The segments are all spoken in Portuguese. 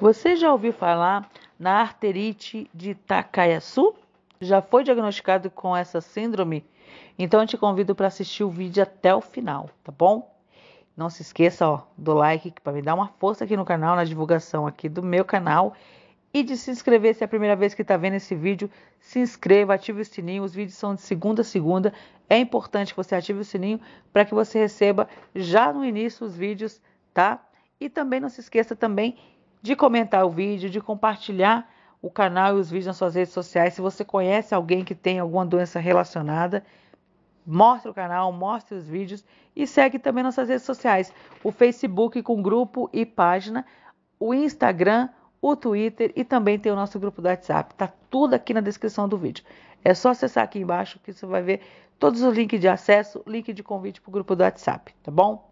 Você já ouviu falar na arterite de Takayasu? Já foi diagnosticado com essa síndrome? Então eu te convido para assistir o vídeo até o final, tá bom? Não se esqueça ó, do like para me dar uma força aqui no canal, na divulgação aqui do meu canal e de se inscrever se é a primeira vez que está vendo esse vídeo. Se inscreva, ative o sininho. Os vídeos são de segunda a segunda. É importante que você ative o sininho para que você receba já no início os vídeos, tá? E também não se esqueça também de comentar o vídeo, de compartilhar o canal e os vídeos nas suas redes sociais. Se você conhece alguém que tem alguma doença relacionada, mostre o canal, mostre os vídeos e segue também nossas redes sociais: o Facebook com grupo e página, o Instagram, o Twitter e também tem o nosso grupo do WhatsApp. Tá tudo aqui na descrição do vídeo. É só acessar aqui embaixo que você vai ver todos os links de acesso, link de convite para o grupo do WhatsApp, tá bom?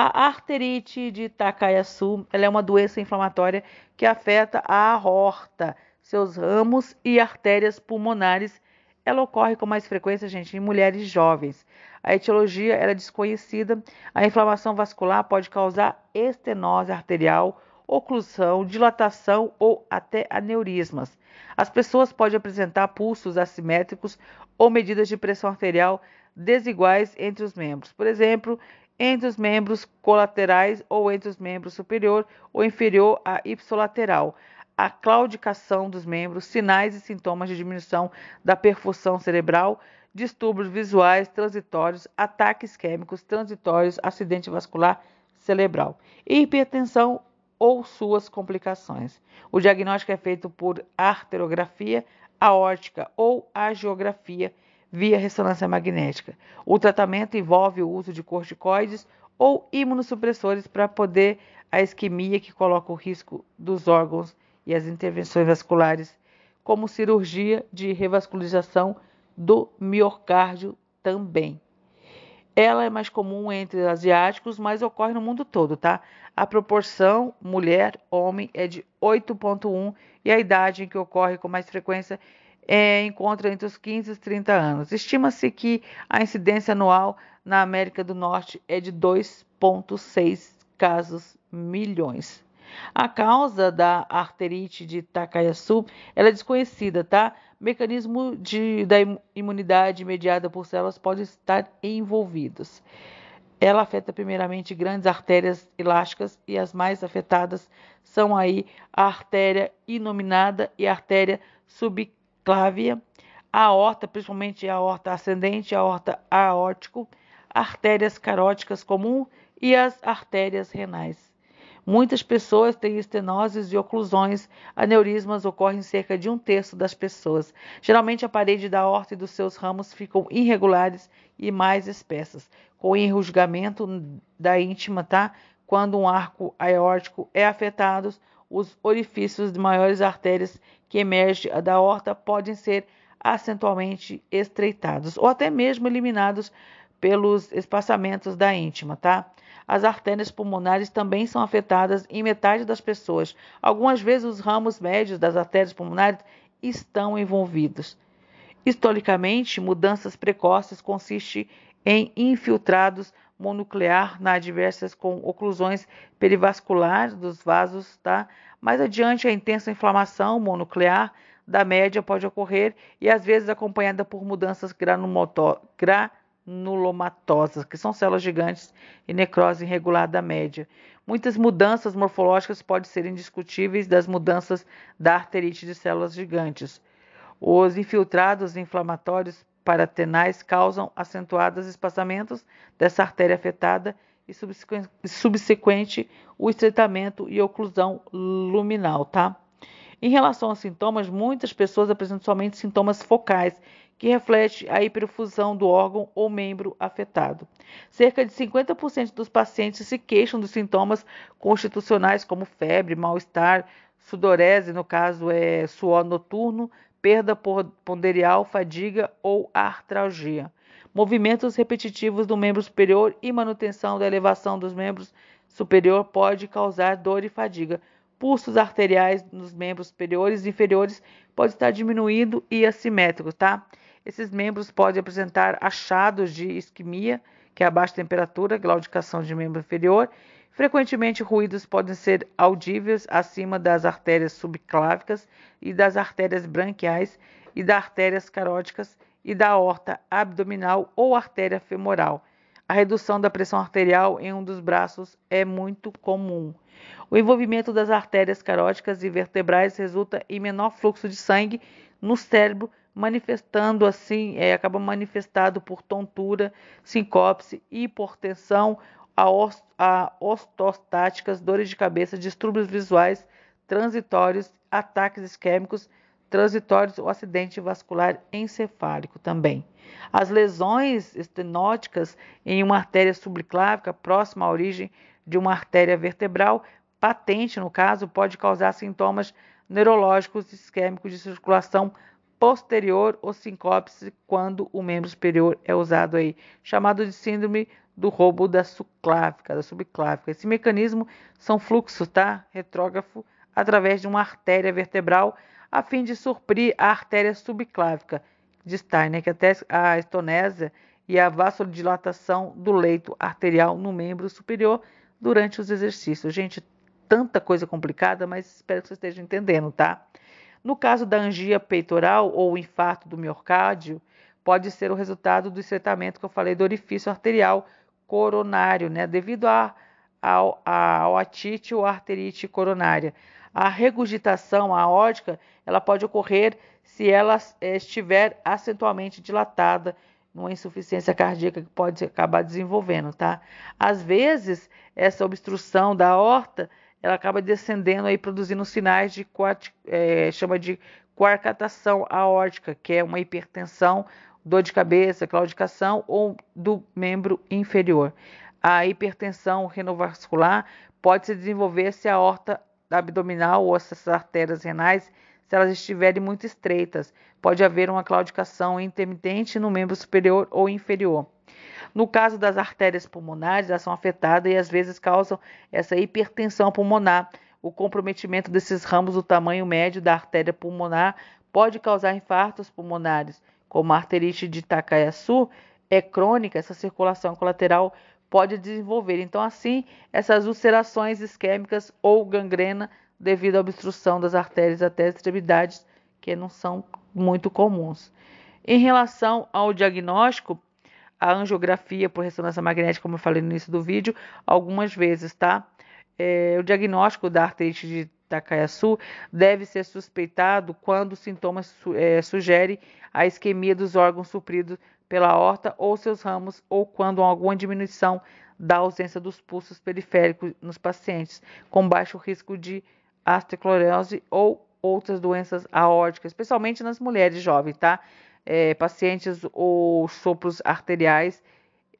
A arterite de Takayasu ela é uma doença inflamatória que afeta a aorta, seus ramos e artérias pulmonares. Ela ocorre com mais frequência, gente, em mulheres jovens. A etiologia é desconhecida. A inflamação vascular pode causar estenose arterial, oclusão, dilatação ou até aneurismas. As pessoas podem apresentar pulsos assimétricos ou medidas de pressão arterial desiguais entre os membros. Por exemplo, entre os membros colaterais ou entre os membros superior ou inferior à ipsilateral, a claudicação dos membros, sinais e sintomas de diminuição da perfusão cerebral, distúrbios visuais transitórios, ataques químicos transitórios, acidente vascular cerebral, hipertensão ou suas complicações. O diagnóstico é feito por arteriografia aórtica ou angiografia via ressonância magnética. O tratamento envolve o uso de corticoides ou imunossupressores para poder a isquemia que coloca o risco dos órgãos e as intervenções vasculares, como cirurgia de revascularização do miocárdio também. Ela é mais comum entre asiáticos, mas ocorre no mundo todo, tá? A proporção mulher-homem é de 8,1 e a idade em que ocorre com mais frequência é é, encontra entre os 15 e os 30 anos. Estima-se que a incidência anual na América do Norte é de 2,6 casos milhões. A causa da arterite de Takayasu é desconhecida, tá? Mecanismo de, da imunidade mediada por células pode estar envolvidos. Ela afeta primeiramente grandes artérias elásticas e as mais afetadas são aí a artéria inominada e a artéria subclínica a aorta, principalmente a aorta ascendente, a aorta aórtico, artérias caróticas comum e as artérias renais. Muitas pessoas têm estenoses e oclusões. Aneurismas ocorrem em cerca de um terço das pessoas. Geralmente, a parede da horta e dos seus ramos ficam irregulares e mais espessas, com enrugamento da íntima, tá? Quando um arco aórtico é afetado, os orifícios de maiores artérias que emergem da horta podem ser acentualmente estreitados ou até mesmo eliminados pelos espaçamentos da íntima, tá? As artérias pulmonares também são afetadas em metade das pessoas. Algumas vezes os ramos médios das artérias pulmonares estão envolvidos. Historicamente, mudanças precoces consistem em infiltrados mononuclear na adversas com oclusões perivasculares dos vasos, tá? Mais adiante, a intensa inflamação mononuclear da média pode ocorrer e às vezes acompanhada por mudanças granulomatosas, que são células gigantes e necrose irregular da média. Muitas mudanças morfológicas podem ser indiscutíveis das mudanças da arterite de células gigantes. Os infiltrados inflamatórios paratenais causam acentuados espaçamentos dessa artéria afetada e subsequente o estreitamento e oclusão luminal, tá? Em relação aos sintomas, muitas pessoas apresentam somente sintomas focais, que reflete a hiperfusão do órgão ou membro afetado. Cerca de 50% dos pacientes se queixam dos sintomas constitucionais como febre, mal-estar, sudorese, no caso é suor noturno, perda ponderial, fadiga ou artralgia. Movimentos repetitivos do membro superior e manutenção da elevação dos membros superior pode causar dor e fadiga. Pulsos arteriais nos membros superiores e inferiores pode estar diminuído e assimétrico, tá? Esses membros podem apresentar achados de isquemia que é a baixa temperatura, claudicação de membro inferior. Frequentemente, ruídos podem ser audíveis acima das artérias subclávicas e das artérias branquiais e das artérias caróticas e da horta abdominal ou artéria femoral. A redução da pressão arterial em um dos braços é muito comum. O envolvimento das artérias caróticas e vertebrais resulta em menor fluxo de sangue no cérebro, manifestando assim, é, acaba manifestado por tontura, sincopse, hipertensão, a, a ostostáticas, dores de cabeça, distúrbios visuais transitórios, ataques isquêmicos transitórios ou acidente vascular encefálico também. As lesões estenóticas em uma artéria subclávica próxima à origem de uma artéria vertebral patente, no caso, pode causar sintomas neurológicos isquêmicos de circulação posterior ou sincópse quando o membro superior é usado aí, chamado de síndrome do roubo da subclávica, da subclávica. Esse mecanismo são fluxos, tá? Retrógrafo através de uma artéria vertebral a fim de suprir a artéria subclávica de Steiner, que até a estonésia e a vasodilatação do leito arterial no membro superior durante os exercícios. Gente, tanta coisa complicada, mas espero que vocês estejam entendendo, tá? No caso da angia peitoral ou infarto do miocárdio, pode ser o resultado do estreitamento que eu falei do orifício arterial coronário, né, devido a, ao, ao atite ou arterite coronária. A regurgitação aórtica ela pode ocorrer se ela eh, estiver acentualmente dilatada, numa insuficiência cardíaca que pode acabar desenvolvendo, tá? Às vezes, essa obstrução da aorta ela acaba descendendo aí produzindo sinais de é, chama de coarcatação aórtica, que é uma hipertensão, dor de cabeça, claudicação ou do membro inferior. A hipertensão renovascular pode se desenvolver se a aorta abdominal ou essas artérias renais, se elas estiverem muito estreitas, pode haver uma claudicação intermitente no membro superior ou inferior. No caso das artérias pulmonares, elas são afetadas e às vezes causam essa hipertensão pulmonar. O comprometimento desses ramos do tamanho médio da artéria pulmonar pode causar infartos pulmonares, como a arterite de Takayasu é crônica, essa circulação colateral pode desenvolver. Então, assim, essas ulcerações isquêmicas ou gangrena devido à obstrução das artérias até as extremidades, que não são muito comuns. Em relação ao diagnóstico, a angiografia por ressonância magnética, como eu falei no início do vídeo, algumas vezes, tá? É, o diagnóstico da artrite de Takayasu deve ser suspeitado quando os sintomas su é, a isquemia dos órgãos supridos pela horta ou seus ramos, ou quando há alguma diminuição da ausência dos pulsos periféricos nos pacientes, com baixo risco de osteoclerose ou outras doenças aórticas, especialmente nas mulheres jovens, tá? é, pacientes ou sopros arteriais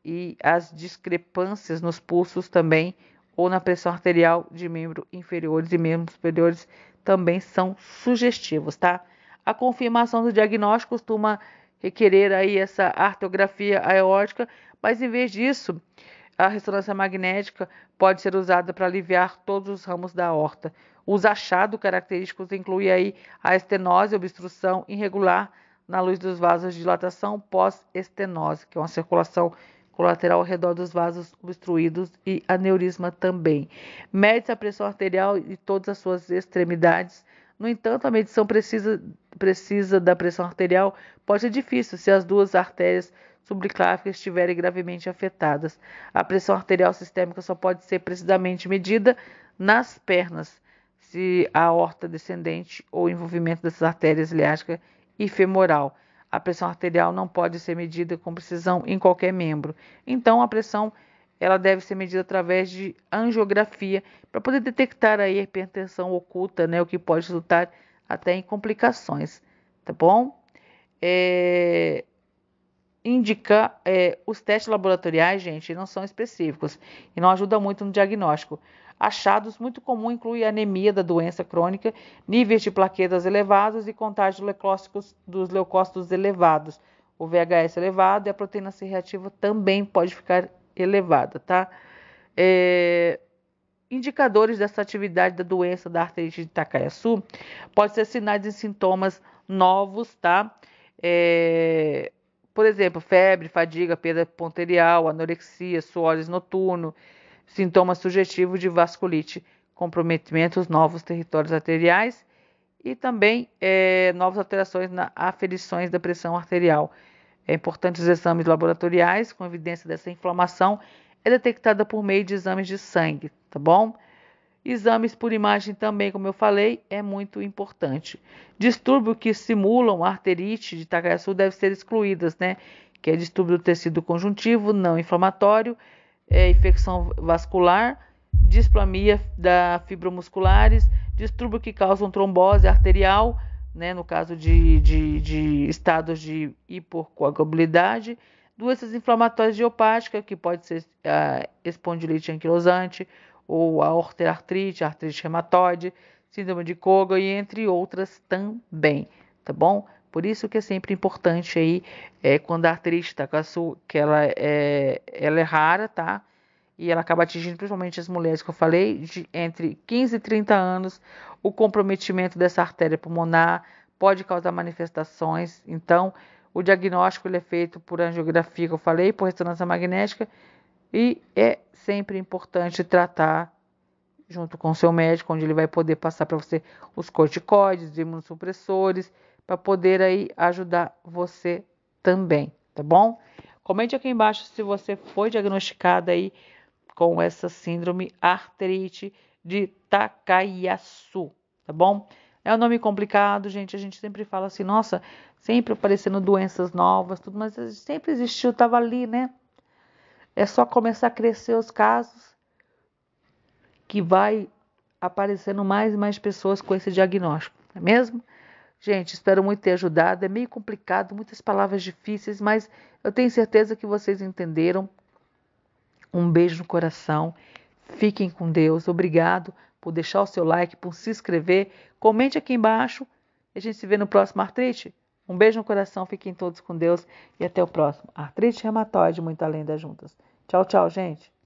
e as discrepâncias nos pulsos também ou na pressão arterial de membros inferiores e membros superiores também são sugestivos, tá? A confirmação do diagnóstico costuma requerer aí essa arteriografia aórtica, mas em vez disso, a ressonância magnética pode ser usada para aliviar todos os ramos da aorta. Os achados característicos incluem aí a estenose, obstrução irregular na luz dos vasos de dilatação pós-estenose, que é uma circulação colateral ao redor dos vasos obstruídos e aneurisma também. Mede-se a pressão arterial e todas as suas extremidades. No entanto, a medição precisa, precisa da pressão arterial pode ser difícil se as duas artérias subclávicas estiverem gravemente afetadas. A pressão arterial sistêmica só pode ser precisamente medida nas pernas, se a aorta descendente ou envolvimento dessas artérias liáticas e femoral. A pressão arterial não pode ser medida com precisão em qualquer membro. Então, a pressão ela deve ser medida através de angiografia para poder detectar a hipertensão oculta, né, o que pode resultar até em complicações, tá bom? É, indica é, os testes laboratoriais, gente, não são específicos e não ajuda muito no diagnóstico achados muito comum inclui anemia da doença crônica, níveis de plaquetas elevados e contágio dos leucócitos elevados. O VHS elevado e a proteína C reativa também pode ficar elevada, tá? É... Indicadores dessa atividade da doença da artrite de Takayasu pode ser sinais e sintomas novos, tá? É... Por exemplo, febre, fadiga, perda ponterial, anorexia, suores noturno, sintomas sugestivos de vasculite, comprometimentos novos territórios arteriais e também é, novas alterações na aferições da pressão arterial. É importante os exames laboratoriais com evidência dessa inflamação é detectada por meio de exames de sangue, tá bom? Exames por imagem também, como eu falei, é muito importante. Distúrbio que simulam arterite de Takayasu devem ser excluídos, né? Que é distúrbio do tecido conjuntivo não inflamatório é, infecção vascular, displamia da fibromusculares, distúrbio que causam trombose arterial, né, no caso de, de, de estados de hipocoagulabilidade, doenças inflamatórias idiopáticas, que pode ser a ah, espondilite anquilosante, ou a osteoartrite, artrite reumatoide, síndrome de Koga e entre outras também, tá bom? Por isso que é sempre importante aí é, quando a artrite tá, que ela é, ela é rara, tá? E ela acaba atingindo principalmente as mulheres que eu falei, de entre 15 e 30 anos, o comprometimento dessa artéria pulmonar pode causar manifestações. Então, o diagnóstico ele é feito por angiografia, que eu falei, por ressonância magnética, e é sempre importante tratar junto com o seu médico, onde ele vai poder passar para você os corticoides, imunossupressores, para poder aí ajudar você também, tá bom? Comente aqui embaixo se você foi diagnosticada aí com essa síndrome artrite de Takayasu, tá bom? É um nome complicado, gente. A gente sempre fala assim, nossa, sempre aparecendo doenças novas, tudo, mas sempre existiu, estava ali, né? É só começar a crescer os casos que vai aparecendo mais e mais pessoas com esse diagnóstico, não é mesmo? Gente, espero muito ter ajudado. É meio complicado, muitas palavras difíceis, mas eu tenho certeza que vocês entenderam. Um beijo no coração. Fiquem com Deus. Obrigado por deixar o seu like, por se inscrever. Comente aqui embaixo. E a gente se vê no próximo Artrite. Um beijo no coração. Fiquem todos com Deus. E até o próximo. Artrite reumatoide, muito além das juntas. Tchau, tchau, gente.